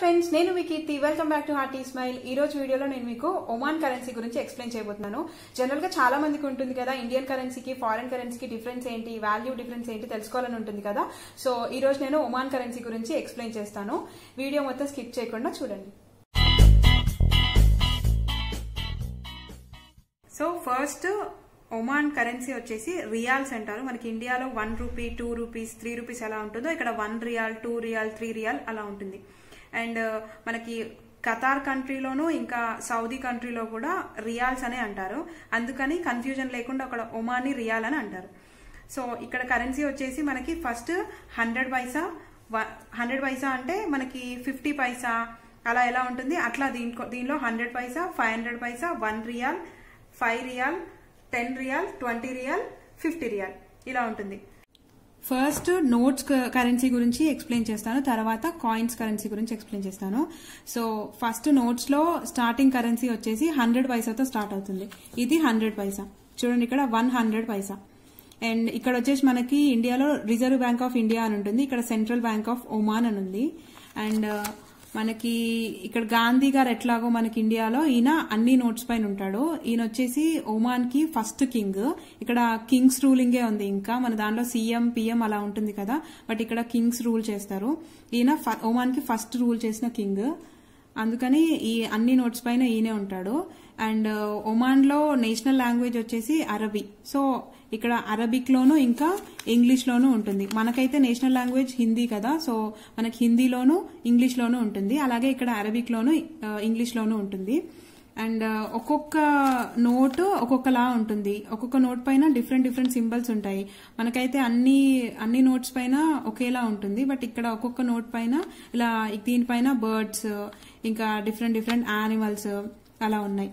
friends నేను మీ Keerthi welcome back to Hearty Smile ఈ రోజు వీడియోలో నేను మీకు ఒమాన్ కరెన్సీ గురించి ఎక్స్ప్లెయిన్ చేయబోతున్నాను జనరల్ గా చాలా మందికి ఉంటుంది కదా ఇండియన్ కరెన్సీకి ఫారెన్ కరెన్సీకి డిఫరెన్స్ ఏంటి వాల్యూ డిఫరెన్స్ ఏంటి తెలుసుకోవాలని ఉంటుంది కదా సో ఈ రోజు నేను ఒమాన్ కరెన్సీ గురించి ఎక్స్ప్లెయిన్ చేస్తాను వీడియో మొత్తం స్కిప్ చేయకుండా చూడండి సో ఫస్ట్ ఒమాన్ కరెన్సీ వచ్చేసి రియాల్స్ అంటారు మనకి ఇండియాలో one rupee two rupees three rupees ఎలా ఉంటుందో ఇక్కడ one rial two rial three rial అలా ఉంటుంది అండ్ uh, మనకి కతార్ కంట్రీలోనూ ఇంకా సౌదీ కంట్రీలో కూడా రియాల్స్ అనే అంటారు అందుకని కన్ఫ్యూజన్ లేకుండా అక్కడ ఒమాని రియాల్ అని అంటారు సో ఇక్కడ కరెన్సీ వచ్చేసి మనకి first hundred paisa hundred paisa అంటే మనకి ఫిఫ్టీ పైసా అలా ఎలా ఉంటుంది అట్లా దీంట్లో దీనిలో hundred paisa five hundred paisa one rial five rial ten rial twenty rial fifty rial ఇలా ఉంటుంది ఫస్ట్ నోట్స్ కరెన్సీ గురించి ఎక్స్ప్లెయిన్ చేస్తాను తర్వాత కాయిన్స్ కరెన్సీ గురించి ఎక్స్ప్లెయిన్ చేస్తాను సో ఫస్ట్ నోట్స్లో స్టార్టింగ్ కరెన్సీ వచ్చేసి హండ్రెడ్ పైసాతో స్టార్ట్ అవుతుంది ఇది హండ్రెడ్ పైసా చూడండి ఇక్కడ వన్ హండ్రెడ్ పైసా అండ్ ఇక్కడ వచ్చేసి మనకి ఇండియాలో రిజర్వ్ బ్యాంక్ ఆఫ్ ఇండియా అని ఉంటుంది ఇక్కడ సెంట్రల్ బ్యాంక్ ఆఫ్ ఒమాన్ అని ఉంది అండ్ మనకి ఇక్కడ గాంధీ గారు ఎట్లాగో మనకి ఇండియాలో ఈయన అన్ని నోట్స్ పైన ఉంటాడు ఈయన వచ్చేసి ఒమాన్ కి ఫస్ట్ కింగ్ ఇక్కడ కింగ్స్ రూలింగే ఉంది ఇంకా మన దాంట్లో సీఎం పిఎం అలా ఉంటుంది కదా బట్ ఇక్కడ కింగ్స్ రూల్ చేస్తారు ఈయన ఒమాన్ కి ఫస్ట్ రూల్ చేసిన కింగ్ అందుకని ఈ అన్ని నోట్స్ పైన ఈయనే ఉంటాడు అండ్ uh, ఒమాన్లో నేషనల్ లాంగ్వేజ్ వచ్చేసి అరబీ సో ఇక్కడ లోను ఇంకా ఇంగ్లీష్లోనూ ఉంటుంది మనకైతే నేషనల్ లాంగ్వేజ్ హిందీ కదా సో మనకి హిందీలోను ఇంగ్లీష్లోనూ ఉంటుంది అలాగే ఇక్కడ ఇంగ్లీష్ uh, ఇంగ్లీష్లోనూ ఉంటుంది అండ్ uh, ఒక్కొక్క నోట్ ఒక్కొక్కలా ఉంటుంది ఒక్కొక్క నోట్ పైన డిఫరెంట్ డిఫరెంట్ సింబల్స్ ఉంటాయి మనకైతే అన్ని అన్ని నోట్స్ పైన ఒకేలా ఉంటుంది బట్ ఇక్కడ ఒక్కొక్క నోట్ పైన ఇలా దీనిపైన బర్డ్స్ ఇంకా డిఫరెంట్ డిఫరెంట్ యానిమల్స్ అలా ఉన్నాయి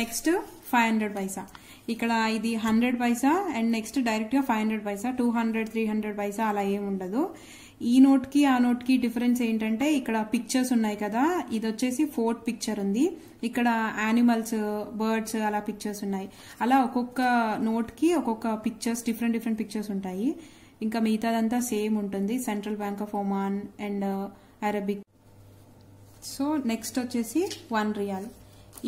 నెక్స్ట్ ఫైవ్ హండ్రెడ్ పైసా ఇక్కడ ఇది హండ్రెడ్ పైసా అండ్ నెక్స్ట్ డైరెక్ట్గా five hundred paisa two hundred three hundred paisa అలా ఏమి ఉండదు ఈ నోట్కి ఆ నోట్కి డిఫరెన్స్ ఏంటంటే ఇక్కడ పిక్చర్స్ ఉన్నాయి కదా ఇది వచ్చేసి ఫోర్త్ పిక్చర్ ఉంది ఇక్కడ యానిమల్స్ బర్డ్స్ అలా పిక్చర్స్ ఉన్నాయి అలా ఒక్కొక్క నోట్కి ఒక్కొక్క పిక్చర్స్ డిఫరెంట్ డిఫరెంట్ పిక్చర్స్ ఉంటాయి ఇంకా మిగతాదంతా సేమ్ ఉంటుంది central bank of Oman and Arabic so next వచ్చేసి వన్ రియాల్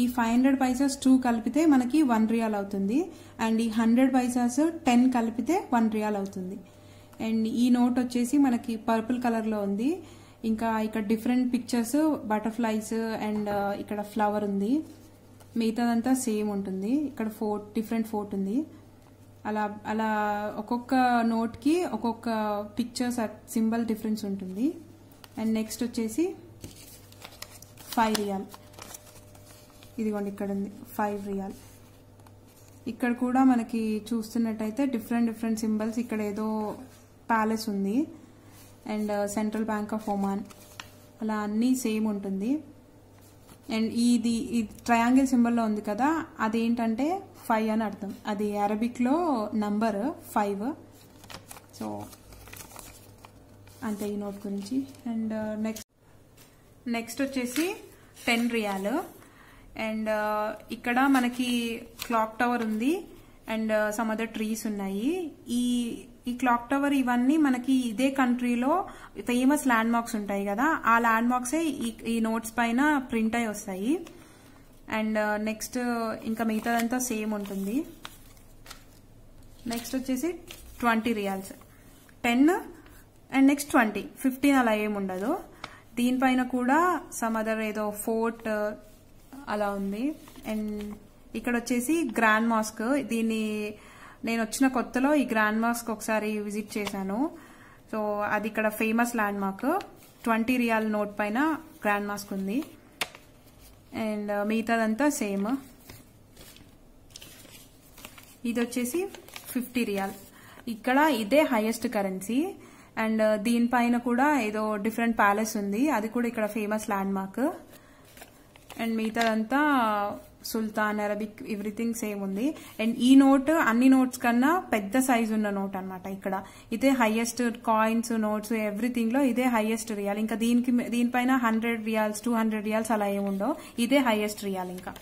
ఈ ఫైవ్ హండ్రెడ్ పైసాస్ టూ కలిపితే మనకి వన్ రియాల్ అవుతుంది అండ్ ఈ హండ్రెడ్ పైసాస్ టెన్ కలిపితే వన్ రియాల్ అవుతుంది అండ్ ఈ నోట్ వచ్చేసి మనకి పర్పుల్ కలర్లో ఉంది ఇంకా ఇక్కడ డిఫరెంట్ పిక్చర్స్ బటర్ఫ్లైస్ అండ్ ఇక్కడ ఫ్లవర్ ఉంది మిగతాదంతా సేమ్ ఉంటుంది ఇక్కడ ఫోర్ట్ డిఫరెంట్ ఫోర్ట్ ఉంది అలా అలా ఒక్కొక్క నోట్కి ఒక్కొక్క పిక్చర్స్ సింబల్ డిఫరెన్స్ ఉంటుంది అండ్ నెక్స్ట్ వచ్చేసి ఫైవ్ రియాల్ ఇదిగోండి ఇక్కడ ఉంది ఫైవ్ రియాల్ ఇక్కడ కూడా మనకి చూస్తున్నట్టయితే డిఫరెంట్ డిఫరెంట్ సింబల్స్ ఇక్కడ ఏదో ప్యాలెస్ ఉంది and uh, central bank of Oman అలా అన్నీ సేమ్ ఉంటుంది అండ్ ఇది ఈ ట్రయాంగిల్ సింబల్లో ఉంది కదా అదేంటంటే ఫైవ్ అని అర్థం అది అరబిక్లో నంబర్ ఫైవ్ సో అంతే ఈ నోట్ గురించి అండ్ నెక్స్ట్ uh, నెక్స్ట్ వచ్చేసి టెన్ రియాల్ అండ్ ఇక్కడ మనకి క్లాక్ టవర్ ఉంది అండ్ సమ్ అదర్ ట్రీస్ ఉన్నాయి ఈ ఈ క్లాక్ టవర్ ఇవన్నీ మనకి ఇదే కంట్రీలో ఫేమస్ ల్యాండ్ మార్క్స్ ఉంటాయి కదా ఆ ల్యాండ్ మార్క్సే ఈ నోట్స్ పైన ప్రింట్ అయి వస్తాయి అండ్ నెక్స్ట్ uh, uh, ఇంకా మిగతాదంతా సేమ్ ఉంటుంది నెక్స్ట్ వచ్చేసి twenty riyals ten and next twenty fifteen అలా ఏమి ఉండదు దీనిపైన కూడా సమ్ అదర్ ఏదో ఫోర్ట్ uh, అలా ఉంది అండ్ ఇక్కడ వచ్చేసి గ్రాండ్ మాస్క్ దీన్ని నేను వచ్చిన కొత్తలో ఈ గ్రాండ్ మాస్క్ ఒకసారి విజిట్ చేశాను సో అది ఇక్కడ famous landmark twenty riyal note పైన గ్రాండ్ మాస్క్ ఉంది అండ్ uh, మిగతాదంతా సేమ్ ఇది వచ్చేసి ఫిఫ్టీ రియాల్ ఇక్కడ ఇదే హైయెస్ట్ కరెన్సీ అండ్ uh, దీనిపైన కూడా ఏదో డిఫరెంట్ ప్యాలెస్ ఉంది అది కూడా ఇక్కడ ఫేమస్ ల్యాండ్ మార్క్ అండ్ మిగతాదంతా uh, sultan Arabic everything same ఉంది అండ్ ఈ నోట్ అన్ని నోట్స్ కన్నా పెద్ద సైజ్ ఉన్న నోట్ అనమాట ఇక్కడ ఇదే హైయెస్ట్ కాయిన్స్ నోట్స్ ఎవ్రీథింగ్ లో ఇదే హైయెస్ట్ రియాల్ ఇంకా దీనికి దీనిపైన hundred riyals two hundred riyals అలా ఏముండవు ఇదే హైయెస్ట్ రియాల్ ఇంకా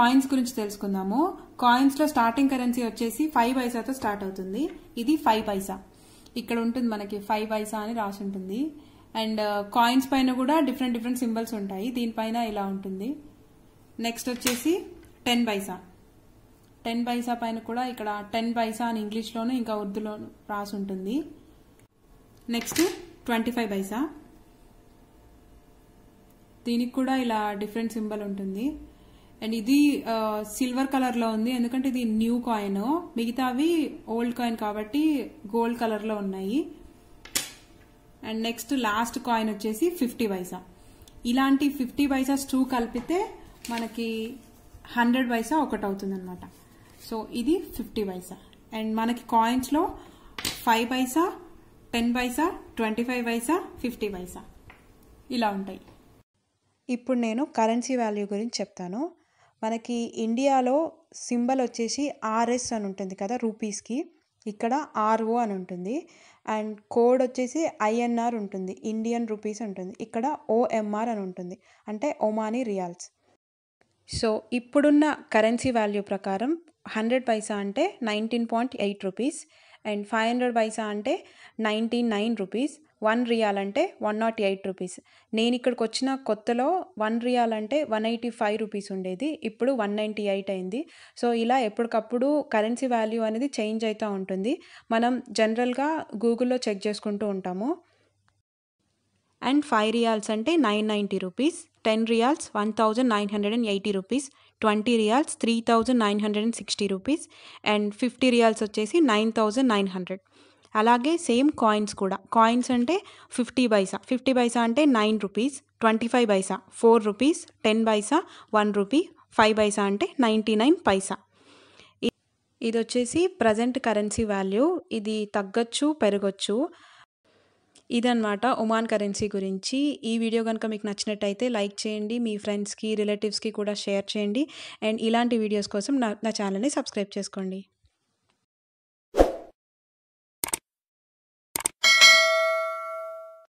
కాయిన్స్ గురించి తెలుసుకుందాము కాయిన్స్ లో స్టార్టింగ్ కరెన్సీ వచ్చేసి ఫైవ్ పైసాతో స్టార్ట్ అవుతుంది ఇది ఫైవ్ పైసా ఇక్కడ ఉంటుంది మనకి ఫైవ్ పైసా అని రాసి ఉంటుంది అండ్ కాయిన్స్ uh, పైన కూడా డిఫరెంట్ డిఫరెంట్ సింబల్స్ ఉంటాయి దీనిపైన ఇలా ఉంటుంది నెక్స్ట్ వచ్చేసి టెన్ పైసా టెన్ పైసా పైన కూడా ఇక్కడ టెన్ పైసా అని ఇంగ్లీష్లోను ఇంకా ఉర్దూలోను రాసి ఉంటుంది నెక్స్ట్ ట్వంటీ ఫైవ్ పైసా దీనికి కూడా ఇలా డిఫరెంట్ సింబల్ ఉంటుంది అండ్ ఇది సిల్వర్ కలర్ లో ఉంది ఎందుకంటే ఇది న్యూ కాయిన్ మిగతావి ఓల్డ్ కాయిన్ కాబట్టి గోల్డ్ కలర్ లో ఉన్నాయి అండ్ నెక్స్ట్ లాస్ట్ కాయిన్ వచ్చేసి ఫిఫ్టీ పైసా ఇలాంటి ఫిఫ్టీ పైసా స్టూ కలిపితే మనకి హండ్రెడ్ పైసా ఒకటి అవుతుంది అనమాట సో ఇది ఫిఫ్టీ పైసా అండ్ మనకి కాయిన్స్లో five paisa ten paisa twenty five paisa fifty paisa ఇలా ఉంటాయి ఇప్పుడు నేను కరెన్సీ వాల్యూ గురించి చెప్తాను మనకి ఇండియాలో సింబల్ వచ్చేసి ఆర్ఎస్ అని ఉంటుంది కదా రూపీస్కి ఇక్కడ ఆర్ఓ అని ఉంటుంది అండ్ కోడ్ వచ్చేసి ఐఎన్ఆర్ ఉంటుంది ఇండియన్ రూపీస్ ఉంటుంది ఇక్కడ ఓఎంఆర్ అని ఉంటుంది అంటే ఒమానీ రియాల్స్ సో ఇప్పుడున్న కరెన్సీ వాల్యూ ప్రకారం హండ్రెడ్ పైసా అంటే nineteen point eight rupees and five hundred paisa అంటే ninety nine rupees one riyal అంటే వన్ నాట్ ఎయిట్ రూపీస్ నేను ఇక్కడికి వచ్చిన కొత్తలో వన్ రియాల్ అంటే వన్ ఎయిటీ ఫైవ్ రూపీస్ ఉండేది ఇప్పుడు వన్ నైంటీ ఎయిట్ అయింది సో ఇలా ఎప్పటికప్పుడు కరెన్సీ వాల్యూ అనేది చేంజ్ అవుతూ ఉంటుంది మనం జనరల్గా గూగుల్లో చెక్ చేసుకుంటూ ఉంటాము అండ్ ఫైవ్ రియాల్స్ అంటే nine ninety rupees ten riyals one thousand nine hundred and eighty rupees twenty riyals three thousand nine hundred and sixty rupees and fifty riyals వచ్చేసి నైన్ థౌజండ్ నైన్ హండ్రెడ్ అలాగే same coins కూడా coins అంటే fifty paisa fifty paisa అంటే nine rupees twenty five paisa four rupees ten paisa one rupee five paisa అంటే ninety nine పైసా ఇది వచ్చేసి present currency value ఇది తగ్గొచ్చు పెరగొచ్చు ఇదన్నమాట ఒమాన్ కరెన్సీ గురించి ఈ వీడియో కనుక మీకు నచ్చినట్టయితే లైక్ చేయండి మీ ఫ్రెండ్స్కి రిలేటివ్స్కి కూడా షేర్ చేయండి అండ్ ఇలాంటి వీడియోస్ కోసం నా నా ఛానల్ని సబ్స్క్రైబ్ చేసుకోండి